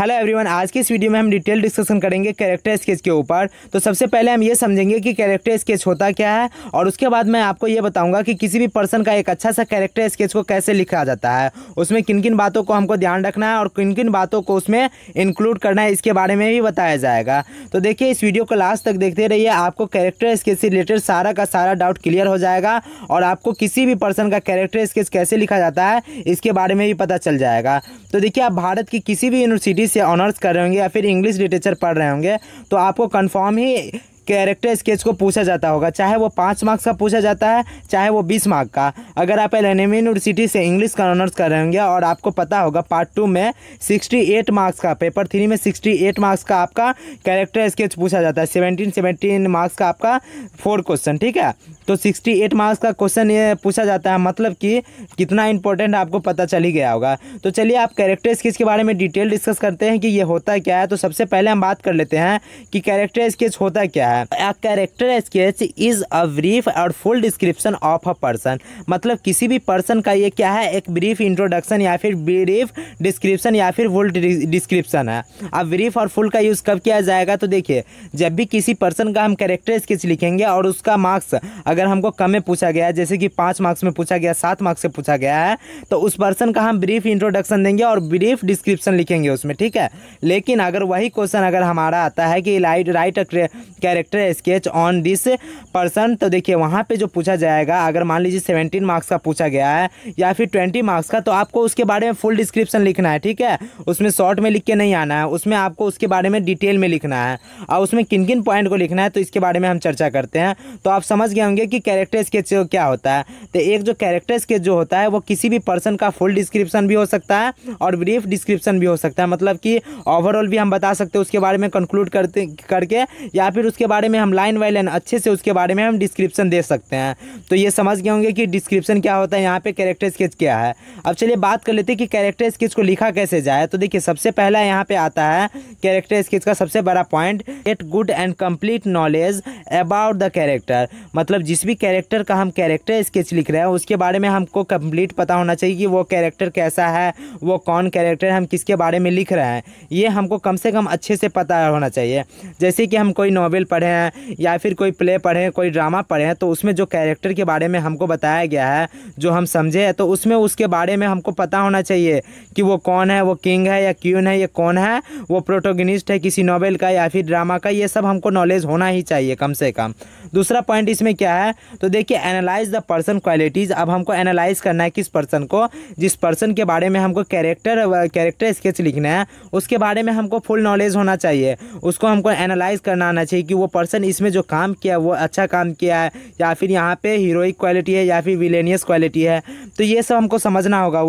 hello everyone आज की इस वीडियो में हम डिटेल डिस्कशन करेंगे कैरेक्टर स्केच के ऊपर तो सबसे पहले हम ये समझेंगे कि कैरेक्टर स्केच होता क्या है और उसके बाद मैं आपको ये बताऊंगा कि किसी भी पर्सन का एक अच्छा सा कैरेक्टर स्केच को कैसे लिखा जाता है उसमें किन किन बातों को हमको ध्यान रखना है और किन किन बातों को उसमें इंक्लूड करना है इसके बारे में भी बताया जाएगा तो देखिए इस वीडियो को लास्ट तक देखते रहिए आपको कैरेक्टर स्केच से रिलेटेड सारा का सारा डाउट क्लियर हो जाएगा और आपको किसी भी पर्सन का कैरेक्टर स्केच कैसे लिखा जाता है इसके बारे में भी पता चल जाएगा तो देखिए आप भारत की किसी भी यूनिवर्सिटी या ऑनर्स कर रहे होंगे या फिर इंग्लिश लिटरेचर पढ़ रहे होंगे तो आपको कन्फर्म ही कैरेक्टर स्केच को पूछा जाता होगा चाहे वो पाँच मार्क्स का पूछा जाता है चाहे वो बीस मार्क का अगर आप एल एन यूनिवर्सिटी से इंग्लिश का ऑनर्स कर रहे होंगे और आपको पता होगा पार्ट टू में सिक्सटी एट मार्क्स का पेपर थ्री में सिक्सटी एट मार्क्स का आपका कैरेक्टर स्केच पूछा जाता है सेवनटीन सेवनटीन मार्क्स का आपका फोर क्वेश्चन ठीक है तो सिक्सटी एट मार्क्स का क्वेश्चन ये पूछा जाता है मतलब कि कितना इंपॉर्टेंट आपको पता चल ही गया होगा तो चलिए आप कैरेक्टर स्केच के बारे में डिटेल डिस्कस करते हैं कि ये होता क्या है तो सबसे पहले हम बात कर लेते हैं कि कैरेक्टर स्केच होता क्या है है a character sketch is a brief और full description of a person मतलब किसी भी पर्सन का ये क्या है एक ब्रीफ इंट्रोडक्शन या फिर ब्रीफ डिस्क्रिप्शन या फिर फुल डिस्क्रिप्शन है अब ब्रीफ और फुल का यूज़ कब किया जाएगा तो देखिए जब भी किसी पर्सन का हम कैरेक्टर स्केच लिखेंगे और उसका मार्क्स अगर हमको कम में पूछा गया जैसे कि पाँच मार्क्स में पूछा गया सात मार्क्स से पूछा गया है तो उस पर्सन का हम ब्रीफ इंट्रोडक्शन देंगे और ब्रीफ डिस्क्रिप्शन लिखेंगे उसमें ठीक है लेकिन अगर वही क्वेश्चन अगर हमारा आता है कि write write character character sketch on this person तो देखिए वहाँ पे जो पूछा जाएगा अगर मान लीजिए सेवेंटीन मार्क्स का पूछा गया है या फिर ट्वेंटी मार्क्स का तो आपको उसके बारे में फुल डिस्क्रिप्शन लिखना है ठीक है उसमें शॉर्ट में लिख के नहीं आना है उसमें आपको उसके बारे में डिटेल में लिखना है और उसमें किन किन पॉइंट को लिखना है तो इसके बारे में हम चर्चा करते हैं तो आप समझ गए होंगे कि कैरेक्टर स्केच क्या होता है तो एक जो कैरेक्टर स्केच जो होता है वो किसी भी पर्सन का फुल डिस्क्रिप्शन भी हो सकता है और ब्रीफ डिस्क्रिप्शन भी हो सकता है मतलब कि ओवरऑल भी हम बता सकते हैं उसके बारे में कंक्लूड करते करके या फिर उसके बारे में हम लाइन बाई लाइन अच्छे से उसके बारे में हम डिस्क्रिप्शन दे सकते हैं तो ये समझ गए होंगे कि डिस्क्रिप्शन क्या होता है यहाँ पे कैरेक्टर स्केच क्या है अब चलिए बात कर लेते हैं कि कैरेक्टर स्केच को लिखा कैसे जाए तो देखिए सबसे पहला यहाँ पे आता है कैरेक्टर स्केच का सबसे बड़ा point get good and complete knowledge about the character मतलब जिस भी कैरेक्टर का हम कैरेक्टर स्केच लिख रहे हैं उसके बारे में हमको कम्प्लीट पता होना चाहिए कि वो कैरेक्टर कैसा है वो कौन कैरेक्टर हम किसके बारे में लिख रहे हैं ये हमको कम से कम अच्छे से पता होना चाहिए जैसे कि हम कोई नॉवेल पढ़ पढ़े हैं या फिर कोई प्ले पढ़े हैं कोई ड्रामा पढ़े हैं तो उसमें जो कैरेक्टर के बारे में हमको बताया गया है जो हम समझे हैं तो उसमें उसके बारे में हमको पता होना चाहिए कि वो कौन है वो किंग है या क्यून है ये कौन है वो प्रोटोगनिस्ट है किसी नॉवेल का या फिर ड्रामा का ये सब हमको नॉलेज होना ही चाहिए कम से कम दूसरा पॉइंट इसमें क्या है तो देखिए एनालाइज द पर्सन क्वालिटीज़ अब हमको एनालाइज करना है किस पर्सन को जिस पर्सन के बारे में हमको कैरेक्टर कैरेक्टर स्केच लिखना है उसके बारे में हमको फुल नॉलेज होना चाहिए उसको हमको एनालाइज करना आना चाहिए कि वो पर्सन इसमें जो काम किया वो अच्छा काम किया है या फिर यहाँ पे हीरोइक क्वालिटी है या फिर विलेनियस क्वालिटी है तो ये सब हमको समझना होगा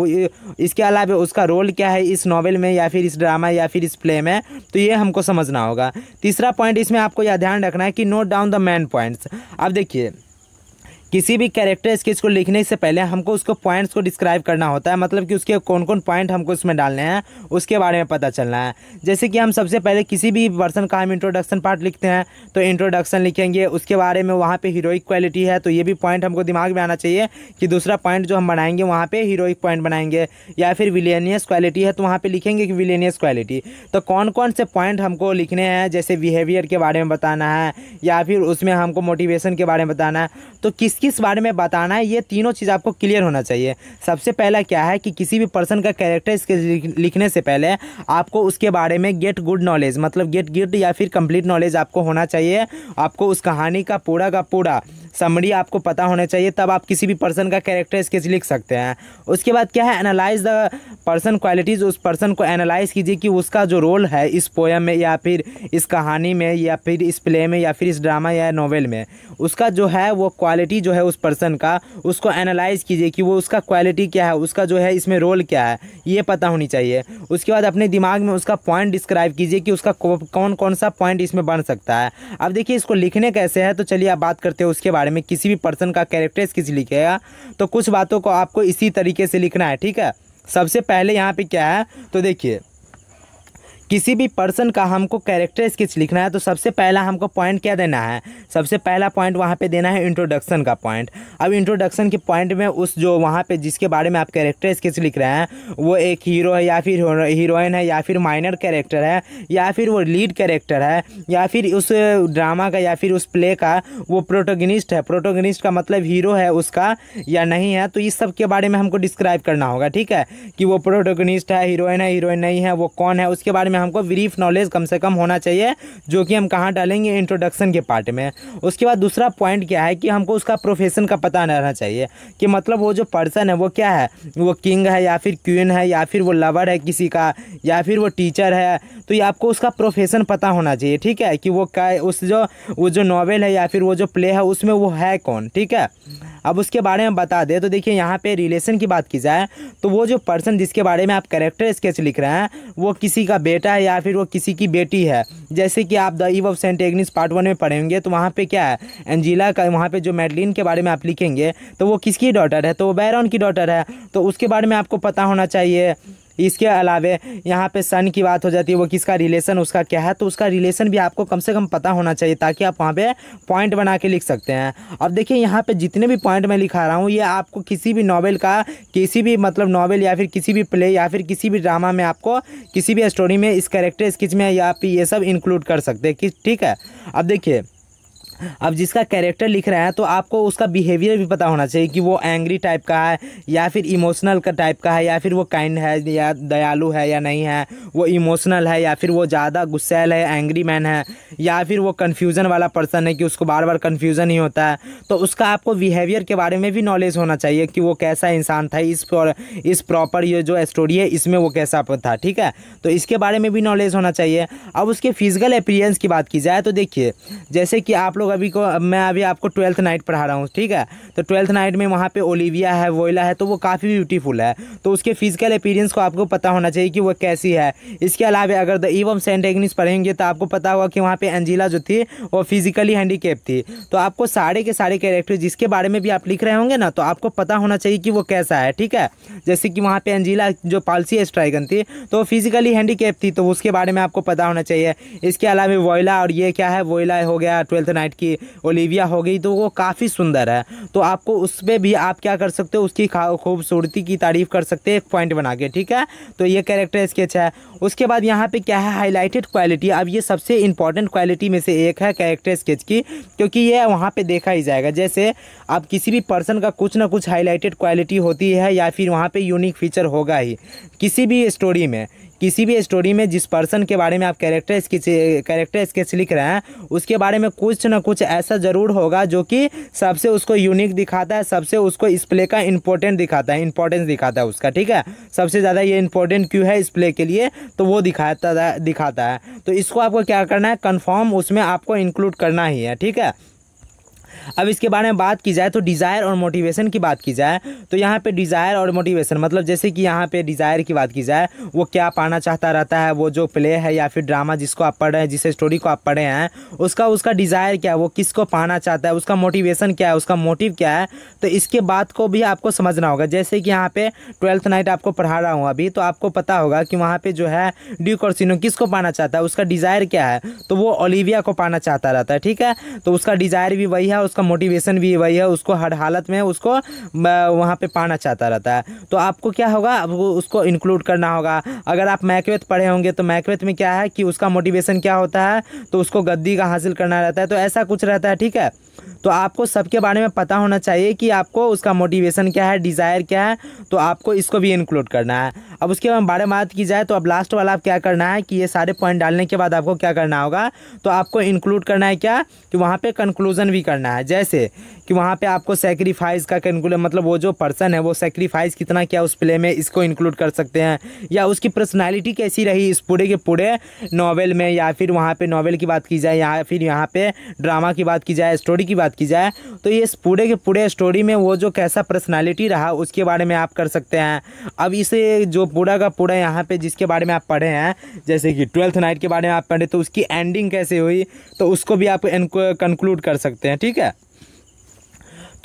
इसके अलावा उसका रोल क्या है इस नॉवल में या फिर इस ड्रामा या फिर इस प्ले में तो ये हमको समझना होगा तीसरा पॉइंट इसमें आपको यह ध्यान रखना है कि note down the main points अब देखिए किसी भी कैरेक्टर स्केच को लिखने से पहले हमको उसको पॉइंट्स को डिस्क्राइब करना होता है मतलब कि उसके कौन कौन पॉइंट हमको इसमें डालने हैं उसके बारे में पता चलना है जैसे कि हम सबसे पहले किसी भी पर्सन का हम इंट्रोडक्शन पार्ट लिखते हैं तो इंट्रोडक्शन लिखेंगे उसके बारे में वहाँ पर हीरोइक क्वालिटी है तो ये भी पॉइंट हमको दिमाग में आना चाहिए कि दूसरा पॉइंट जो हम बनाएंगे वहाँ पर हीरोइक पॉइंट बनाएंगे या फिर विलेनियस क्वालिटी है तो वहाँ पर लिखेंगे कि विलेनियस क्वालिटी तो कौन कौन से पॉइंट हमको लिखने हैं जैसे बिहेवियर के बारे में बताना है या फिर उसमें हमको मोटिवेशन के बारे में बताना है तो किस किस बारे में बताना है ये तीनों चीज़ आपको क्लियर होना चाहिए सबसे पहला क्या है कि किसी भी पर्सन का कैरेक्टर इसके लिखने से पहले आपको उसके बारे में गेट गुड नॉलेज मतलब गेट गिड या फिर कंप्लीट नॉलेज आपको होना चाहिए आपको उस कहानी का पूरा का पूरा समरी आपको पता होना चाहिए तब आप किसी भी पर्सन का कैरेक्टर स्केच लिख सकते हैं उसके बाद क्या है एनालाइज द पर्सन क्वालिटीज़ उस पर्सन को एनालाइज कीजिए कि उसका जो रोल है इस पोएम में या फिर इस कहानी में या फिर इस प्ले में या फिर इस ड्रामा या नॉवेल में उसका जो है वो क्वालिटी जो है उस पर्सन का उसको एनालाइज कीजिए कि वो उसका क्वालिटी क्या है उसका जो है इसमें रोल क्या है ये पता होनी चाहिए उसके बाद अपने दिमाग में उसका पॉइंट डिस्क्राइब कीजिए कि उसका कौन कौन सा पॉइंट इसमें बन सकता है अब देखिए इसको लिखने कैसे है तो चलिए आप बात करते हैं उसके बारे बारे में किसी भी पर्सन का कैरेक्टर्स किसी लिखेगा तो कुछ बातों को आपको इसी तरीके से लिखना है ठीक है सबसे पहले यहाँ पे क्या है तो देखिए किसी भी पर्सन का हमको कैरेक्टर स्केच लिखना है तो सबसे पहला हमको पॉइंट क्या देना है सबसे पहला पॉइंट वहाँ पे देना है इंट्रोडक्शन का पॉइंट अब इंट्रोडक्शन के पॉइंट में उस जो वहाँ पे जिसके बारे में आप कैरेक्टर स्केच लिख रहे हैं वो एक हीरो है या फिर हीरोइन है या फिर माइनर कैरेक्टर है या फिर वो लीड कैरेक्टर है या फिर उस ड्रामा का या फिर उस प्ले का वो प्रोटोगनिस्ट है प्रोटोगनिस्ट का मतलब हीरो है उसका या नहीं है तो इस सब के बारे में हमको डिस्क्राइब करना होगा ठीक है कि वो प्रोटोगनिस्ट है हीरोइन है हीरोइन नहीं है वो कौन है उसके बारे में हमको ब्रीफ नॉलेज कम से कम होना चाहिए जो कि हम कहाँ डालेंगे इंट्रोडक्शन के पार्ट में उसके बाद दूसरा पॉइंट क्या है कि हमको उसका प्रोफेशन का पता रहना चाहिए कि मतलब वो जो पर्सन है वो क्या है वो किंग है या फिर क्वीन है या फिर वो लवर है किसी का या फिर वो टीचर है तो ये आपको उसका प्रोफेशन पता होना चाहिए ठीक है कि वो क्या उस जो वो जो नॉवेल है या फिर वो जो प्ले है उसमें वो है कौन ठीक है अब उसके बारे में बता दें तो देखिए यहाँ पे रिलेशन की बात की जाए तो वो जो पर्सन जिसके बारे में आप करेक्टर स्केच लिख रहे हैं वो किसी का बेटा है या फिर वो किसी की बेटी है जैसे कि आप the Eve of Saint Agnes part one में पढ़ेंगे तो वहाँ पे क्या है एंजिला का वहाँ पे जो मेडलिन के बारे में आप लिखेंगे तो वो किसकी डॉटर है तो वो बैरॉन की डॉटर है तो उसके बारे में आपको पता होना चाहिए इसके अलावे यहाँ पे सन की बात हो जाती है वो किसका रिलेशन उसका क्या है तो उसका रिलेशन भी आपको कम से कम पता होना चाहिए ताकि आप वहाँ पे पॉइंट बना के लिख सकते हैं अब देखिए यहाँ पे जितने भी पॉइंट मैं लिखा रहा हूँ ये आपको किसी भी नॉवेल का किसी भी मतलब नॉवेल या फिर किसी भी प्ले या फिर किसी भी ड्रामा में आपको किसी भी स्टोरी में इस करेक्टर स्किच में या फिर ये सब इंक्लूड कर सकते हैं ठीक है अब देखिए अब जिसका कैरेक्टर लिख रहे हैं तो आपको उसका बिहेवियर भी पता होना चाहिए कि वो एंग्री टाइप का है या फिर इमोशनल का टाइप का है या फिर वो काइंड है या दयालु है या नहीं है वो इमोशनल है या फिर वो ज़्यादा गुस्सेल है एंग्री मैन है या फिर वो कन्फ्यूज़न वाला पर्सन है कि उसको बार बार कन्फ्यूज़न ही होता है तो उसका आपको बिहेवियर के बारे में भी नॉलेज होना चाहिए कि वो कैसा इंसान था इस पर, इस प्रॉपर ये जो स्टोरी है इसमें वो कैसा था ठीक है तो इसके बारे में भी नॉलेज होना चाहिए अब उसके फिजिकल अपियरेंस की बात की जाए तो देखिए जैसे कि आप लोग अभी को मैं अभी आपको ट्वेल्थ नाइट पढ़ा रहा हूँ ठीक है तो ट्वेल्थ नाइट में वहाँ पे ओलिविया है वोइला है तो वो काफ़ी ब्यूटीफुल है तो उसके फिजिकल अपीरेंस को आपको पता होना चाहिए कि वो कैसी है इसके अलावा अगर द ईव सेंट एग्निस पढ़ेंगे तो आपको पता होगा कि वहाँ पर एंजिला जो थी वो फिजिकली हैंडीकेप थी तो आपको सारे के सारे कैरेक्टर जिसके बारे में भी आप लिख रहे होंगे ना तो आपको पता होना चाहिए कि वो कैसा है ठीक है जैसे कि वहाँ पर एंजिला जो पालसी स्ट्राइगन थी तो फिजिकली हैंडीकेप थी तो उसके बारे में आपको पता होना चाहिए इसके अलावा वोइला और ये क्या है वोइला हो गया ट्वेल्थ नाइट पैलेट की ओलिविया हो गई तो वो काफ़ी सुंदर है तो आपको उस पर भी आप क्या कर सकते हो उसकी खूबसूरती की तारीफ़ कर सकते हैं एक पॉइंट बना के ठीक है तो ये कैरेक्टर स्केच अच्छा है उसके बाद यहाँ पे क्या है हाईलाइटेड क्वालिटी अब ये सबसे इंपॉर्टेंट क्वालिटी में से एक है कैरेक्टर स्केच की क्योंकि ये वहाँ पे देखा ही जाएगा जैसे अब किसी भी पर्सन का कुछ ना कुछ हाईलाइटेड क्वालिटी होती है या फिर वहाँ पे यूनिक फीचर होगा ही किसी भी स्टोरी में किसी भी स्टोरी में जिस पर्सन के बारे में आप कैरेक्टर स्केच कैरेक्टर स्केच लिख रहे हैं उसके बारे में कुछ ना कुछ ऐसा ज़रूर होगा जो कि सबसे उसको यूनिक दिखाता है सबसे उसको इस प्ले का इंपॉर्टेंट दिखाता है इंपॉर्टेंस दिखाता है उसका ठीक है सबसे ज़्यादा ये इंपॉर्टेंट क्यों है इस प्ले के लिए तो वो दिखाता दिखाता है तो इसको आपको क्या करना है कन्फर्म उसमें आपको इंक्लूड करना ही है ठीक है अब इसके बारे में बात की जाए तो डिज़ायर और मोटिवेशन की बात की जाए तो यहाँ पे डिज़ायर और मोटिवेशन मतलब जैसे कि यहाँ पे डिज़ायर की बात की जाए वो क्या पाना चाहता रहता है वो जो प्ले है या फिर ड्रामा जिसको आप पढ़ रहे हैं जिस स्टोरी को आप पढ़े हैं उसका उसका डिज़ायर क्या है वो किसको पाना चाहता है उसका मोटिवेशन क्या है उसका मोटिव क्या है तो इसके बात को भी आपको समझना होगा जैसे कि यहाँ पे ट्वेल्थ नाइट आपको पढ़ा रहा हूँ अभी तो आपको पता होगा कि वहाँ पर जो है ड्यू कॉर्सिनो किस पाना चाहता है उसका डिज़ायर क्या है तो वो ओलिविया को पाना चाहता रहता है ठीक है तो उसका डिज़ायर भी वही है उसका मोटिवेशन भी वही है उसको हर हालत में उसको वहाँ पर पाना चाहता रहता है तो आपको क्या होगा आपको उसको इंक्लूड करना होगा अगर आप मैकवेथ पढ़े होंगे तो मैकवेथ में क्या है कि उसका मोटिवेशन क्या होता है तो उसको गद्दी का हासिल करना रहता है तो ऐसा कुछ रहता है ठीक है तो आपको सबके बारे में पता होना चाहिए कि आपको उसका मोटिवेशन क्या है डिज़ायर क्या है तो आपको इसको भी इंक्लूड करना है अब उसके बाद बारे बात की जाए तो अब लास्ट वाला आप क्या करना है कि ये सारे पॉइंट डालने के बाद आपको क्या करना होगा तो आपको इंक्लूड करना है क्या कि वहाँ पर कंक्लूजन भी करना है जैसे कि वहाँ पर आपको सेक्रीफाइस का कंक्लूड मतलब वो जो पर्सन है वो सेक्रीफाइस कितना क्या उस प्ले में इसको इंक्लूड कर सकते हैं या उसकी पर्सनैलिटी कैसी रही इस पूरे के पूरे नॉवल में या फिर वहाँ पर नावल की बात की जाए या फिर यहाँ पर ड्रामा की बात की जाए स्टोरी की की बात की जाए तो ये इस पूरे के पूरे स्टोरी में वो जो कैसा पर्सनालिटी रहा उसके बारे में आप कर सकते हैं अब इसे जो पूरा का पूरा यहाँ पे जिसके बारे में आप पढ़े हैं जैसे कि ट्वेल्थ नाइट के बारे में आप पढ़े तो उसकी एंडिंग कैसे हुई तो उसको भी आप कंक्लूड कर सकते हैं ठीक है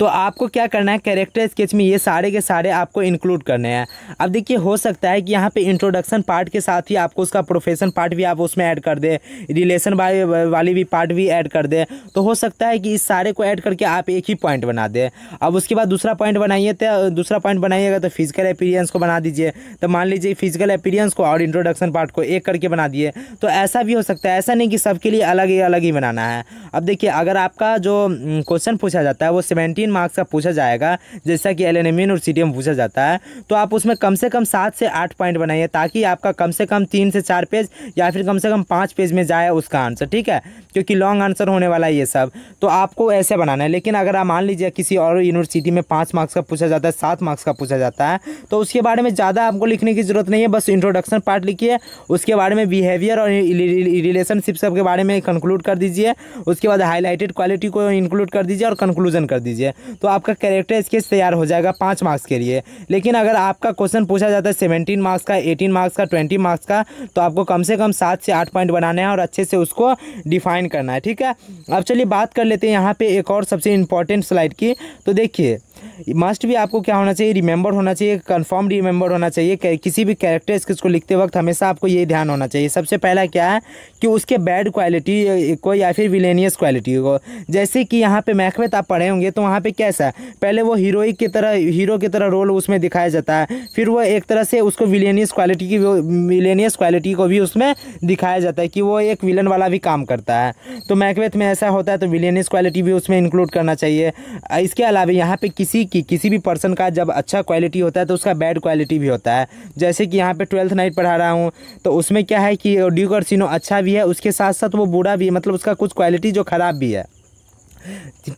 तो आपको क्या करना है कैरेक्टर स्केच में ये सारे के सारे आपको इंक्लूड करने हैं अब देखिए हो सकता है कि यहाँ पे इंट्रोडक्शन पार्ट के साथ ही आपको उसका प्रोफेशन पार्ट भी आप उसमें ऐड कर दें रिलेशन वाली भी पार्ट भी ऐड कर दें तो हो सकता है कि इस सारे को ऐड करके आप एक ही पॉइंट बना दें अब उसके बाद दूसरा पॉइंट बनाइए तो दूसरा पॉइंट बनाइएगा तो फिजिकल अपीरियंस को बना दीजिए तो मान लीजिए फिजिकल अपीरियंस को और इंट्रोडक्शन पार्ट को एक करके बना दिए तो ऐसा भी हो सकता है ऐसा नहीं कि सबके लिए अलग ही अलग ही बनाना है अब देखिए अगर आपका जो क्वेश्चन हम्म, पूछा जाता है वो सेवेंटीन तीन मार्क्स का पूछा जाएगा जैसा कि एल एन और सी पूछा जाता है तो आप उसमें कम से कम सात से आठ पॉइंट बनाइए ताकि आपका कम से कम तीन से चार पेज या फिर कम से कम पाँच पेज में जाए उसका आंसर ठीक है क्योंकि लॉन्ग आंसर होने वाला है ये सब तो आपको ऐसे बनाना है लेकिन अगर आप मान लीजिए किसी और यूनिवर्सिटी में पाँच मार्क्स का पूछा जाता है सात मार्क्स का पूछा जाता है तो उसके बारे में ज़्यादा आपको लिखने की ज़रूरत नहीं है बस इंट्रोडक्शन पार्ट लिखिए उसके बारे में बिहेवियर और रिलेशनशिप सब के बारे में कंक्लूड कर दीजिए उसके बाद हाईलाइटेड क्वालिटी को इंक्लूड कर दीजिए और कंक्लूजन कर दीजिए तो आपका कैरेक्टर स्केच तैयार हो जाएगा पाँच मार्क्स के लिए लेकिन अगर आपका क्वेश्चन पूछा जाता है सेवेंटीन मार्क्स का एटीन मार्क्स का ट्वेंटी मार्क्स का तो आपको कम से कम सात से आठ पॉइंट बनाना है और अच्छे से उसको डिफाइन करना है ठीक है अब चलिए बात कर लेते हैं यहाँ पर एक और सबसे इंपॉर्टेंट स्लाइड की तो देखिए मस्ट भी आपको क्या होना चाहिए रिमेंबर होना चाहिए कन्फर्म रिमेंबर होना चाहिए किसी भी कैरेक्टर स्किल्स को लिखते वक्त हमेशा आपको ये ध्यान होना चाहिए सबसे पहला क्या है कि उसके बैड क्वालिटी को या फिर विलेनियस क्वालिटी को जैसे कि यहाँ पे मैकबेथ आप पढ़े होंगे तो वहाँ पे कैसा है पहले वो हीरोइक की तरह हीरो की तरह रोल उसमें दिखाया जाता है फिर वो एक तरह से उसको विलेनियस क्वालिटी की विलेनियस क्वालिटी को भी उसमें दिखाया जाता है कि वो एक विलन वाला भी काम करता है तो मैकबेथ में ऐसा होता है तो विलेनियस क्वालिटी भी उसमें इंक्लूड करना चाहिए इसके अलावा यहाँ पे किसी किसी की किसी भी पर्सन का जब अच्छा क्वालिटी होता है तो उसका बैड क्वालिटी भी होता है जैसे कि यहाँ पे ट्वेल्थ नाइट पढ़ा रहा हूँ तो उसमें क्या है कि ड्यू सीनो अच्छा भी है उसके साथ साथ वो बुरा भी है मतलब उसका कुछ क्वालिटी जो ख़राब भी है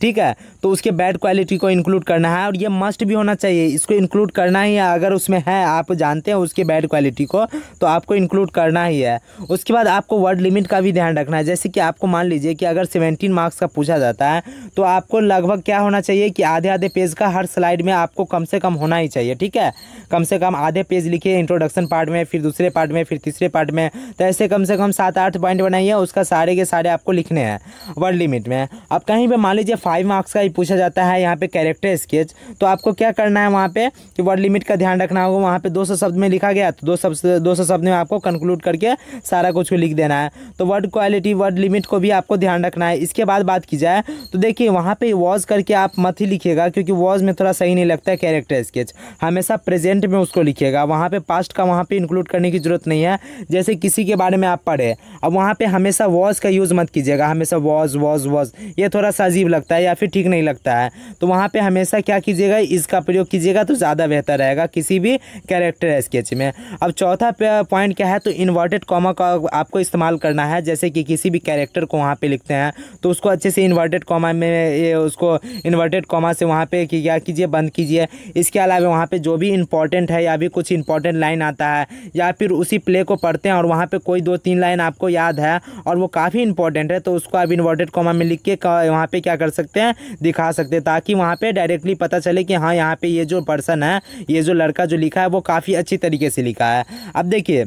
ठीक है तो उसके बैड क्वालिटी को इंक्लूड करना है और ये मस्ट भी होना चाहिए इसको इंक्लूड करना ही है अगर उसमें है आप जानते हैं उसके बैड क्वालिटी को तो आपको इंक्लूड करना ही है उसके बाद आपको वर्ड लिमिट का भी ध्यान रखना है जैसे कि आपको मान लीजिए कि अगर सेवेंटीन मार्क्स का पूछा जाता है तो आपको लगभग क्या होना चाहिए कि आधे आधे पेज का हर स्लाइड में आपको कम से कम होना ही चाहिए ठीक है कम से कम आधे पेज लिखिए इंट्रोडक्शन पार्ट में फिर दूसरे पार्ट में फिर तीसरे पार्ट में तो ऐसे कम से कम सात आठ पॉइंट बनाइए उसका सारे के सारे आपको लिखने हैं वर्ड लिमिट में आप कहीं पे मान लीजिए फाइव मार्क्स का ही पूछा जाता है यहाँ पे कैरेक्टर स्केच तो आपको क्या करना है वहाँ पे कि वर्ड लिमिट का ध्यान रखना होगा वहाँ पे दो सौ शब्द में लिखा गया तो दो शब्द दो सौ शब्द में आपको कंक्लूड करके सारा कुछ को लिख देना है तो वर्ड क्वालिटी वर्ड लिमिट को भी आपको ध्यान रखना है इसके बाद बात की जाए तो देखिए वहाँ पर वॉज करके आप मत ही लिखिएगा क्योंकि वॉज में थोड़ा सही नहीं लगता है कैरेक्टर स्केच हमेशा प्रेजेंट में उसको लिखिएगा वहाँ पर पास्ट का वहाँ पर इंक्लूड करने की ज़रूरत नहीं है जैसे किसी के बारे में आप पढ़े अब वहाँ पर हमेशा वॉज का यूज़ मत कीजिएगा हमेशा वॉज वॉज वॉज ये थोड़ा सा अजीब लगता है या फिर ठीक नहीं लगता है तो वहाँ पर हमेशा क्या कीजिएगा इसका प्रयोग कीजिएगा तो ज़्यादा बेहतर रहेगा किसी भी कैरेक्टर स्केच में अब चौथा पॉइंट क्या है तो इन्वर्टेड कॉमा का आपको इस्तेमाल करना है जैसे कि किसी भी कैरेक्टर को वहाँ पर लिखते हैं तो उसको अच्छे से इन्वर्टेड कॉमा में उसको इन्वर्टेड कॉमा से वहाँ पे क्या कीजिए बंद कीजिए इसके अलावा वहाँ पर जो भी इंपॉर्टेंट है या भी कुछ इंपॉर्टेंट लाइन आता है या फिर उसी प्ले को पढ़ते हैं और वहाँ पर कोई दो तीन लाइन आपको याद है और वो काफ़ी इंपॉर्टेंट है तो उसको आप इन्वर्टेड कॉमा में लिख के वहाँ पे क्या कर सकते हैं दिखा सकते हैं ताकि वहाँ पे डायरेक्टली पता चले कि हाँ यहाँ पे ये जो पर्सन है ये जो लड़का जो लिखा है वो काफ़ी अच्छी तरीके से लिखा है अब देखिए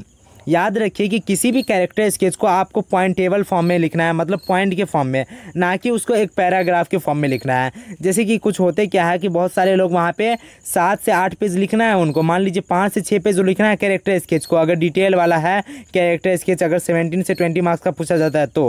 याद रखिए कि किसी भी कैरेक्टर स्केच को आपको पॉइंट टेबल फॉर्म में लिखना है मतलब पॉइंट के फॉर्म में ना कि उसको एक पैराग्राफ के फॉर्म में लिखना है जैसे कि कुछ होते क्या है कि बहुत सारे लोग वहाँ पे सात से आठ पेज लिखना है उनको मान लीजिए पाँच से छः पेज लिखना है कैरेक्टर स्केच को अगर डिटेल वाला है कैरेक्टर स्केच अगर सेवेंटीन से ट्वेंटी मार्क्स का पूछा जाता है तो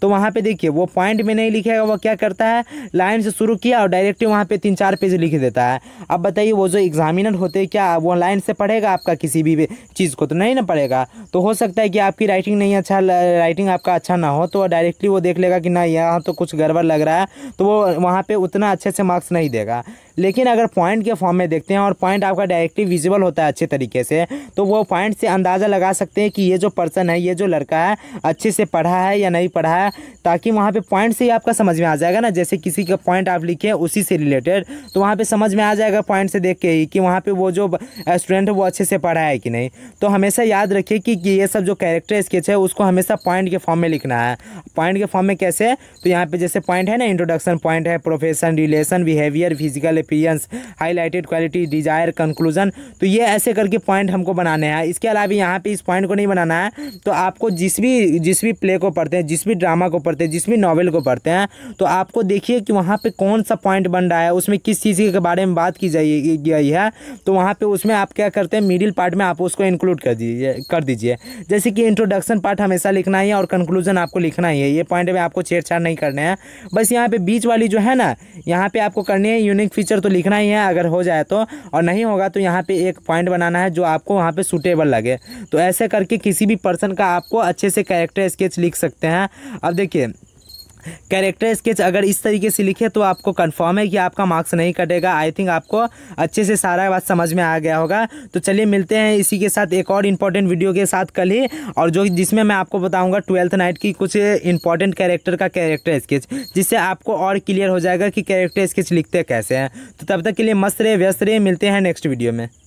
तो वहाँ पर देखिए वो पॉइंट में नहीं लिखेगा वो क्या करता है लाइन से शुरू किया और डायरेक्टली वहाँ पर तीन चार पेज लिख देता है अब बताइए वो जो एग्जामिनर होते हैं क्या वो लाइन से पढ़ेगा आपका किसी भी चीज़ को तो नहीं ना पढ़ेगा तो हो सकता है कि आपकी राइटिंग नहीं अच्छा राइटिंग आपका अच्छा ना हो तो डायरेक्टली वो देख लेगा कि ना यहाँ तो कुछ गड़बड़ लग रहा है तो वो वहाँ पर उतना अच्छे से मार्क्स नहीं देगा लेकिन अगर पॉइंट के फॉर्म में देखते हैं और पॉइंट आपका डायरेक्टली विजिबल होता है अच्छे तरीके से तो वो पॉइंट से अंदाज़ा लगा सकते हैं कि ये जो पर्सन है ये जो लड़का है अच्छे से पढ़ा है या नहीं पढ़ा है ताकि वहाँ पे पॉइंट से ही आपका समझ में आ जाएगा ना जैसे किसी का पॉइंट आप लिखे उसी से रिलेटेड तो वहाँ पर समझ में आ जाएगा पॉइंट से देख के ही कि वहाँ पर वो जो स्टूडेंट है वो अच्छे से पढ़ा है कि नहीं तो हमेशा याद रखिए कि, ये सब जो कैरेक्टर स्केच है उसको हमेशा पॉइंट के फॉर्म में लिखना है पॉइंट के फॉर्म में कैसे तो यहाँ पे जैसे पॉइंट है ना इंट्रोडक्शन पॉइंट है profession relation behaviour physical appearance highlighted quality desire conclusion तो ये ऐसे करके पॉइंट हमको बनाने हैं इसके अलावा यहाँ पर इस पॉइंट को नहीं बनाना है तो आपको जिस भी जिस भी प्ले को पढ़ते हैं जिस भी ड्रामा को पढ़ते हैं जिस भी नॉवल को पढ़ते हैं तो आपको देखिए कि वहाँ पर कौन सा पॉइंट बन रहा है उसमें किस चीज़ के बारे में बात की जाइए गई है तो वहाँ पर उसमें आप क्या करते हैं मिडिल पार्ट में आप उसको इंक्लूड कर दीजिए कर दीजिए दीजिए जैसे कि इंट्रोडक्शन पार्ट हमेशा लिखना ही है और कंक्लूजन आपको लिखना ही है ये पॉइंट में आपको छेड़छाड़ नहीं करने हैं बस यहाँ पे बीच वाली जो है ना यहाँ पे आपको करनी है यूनिक फीचर तो लिखना ही है अगर हो जाए तो और नहीं होगा तो यहाँ पे एक पॉइंट बनाना है जो आपको वहाँ पे सूटेबल लगे तो ऐसे करके किसी भी पर्सन का आपको अच्छे से कैरेक्टर स्केच लिख सकते हैं अब देखिए कैरेक्टर स्केच अगर इस तरीके से लिखे तो आपको कन्फर्म है कि आपका मार्क्स नहीं कटेगा आई थिंक आपको अच्छे से सारा बात समझ में आ गया होगा तो चलिए मिलते हैं इसी के साथ एक और इम्पॉर्टेंट वीडियो के साथ कल ही और जो जिसमें मैं आपको बताऊँगा ट्वेल्थ नाइट की कुछ इंपॉर्टेंट कैरेक्टर का कैरेक्टर स्केच जिससे आपको और क्लियर हो जाएगा कि कैरेक्टर स्केच लिखते कैसे हैं तो तब तक के लिए मस्त रहे व्यस्त रहे मिलते हैं नेक्स्ट वीडियो में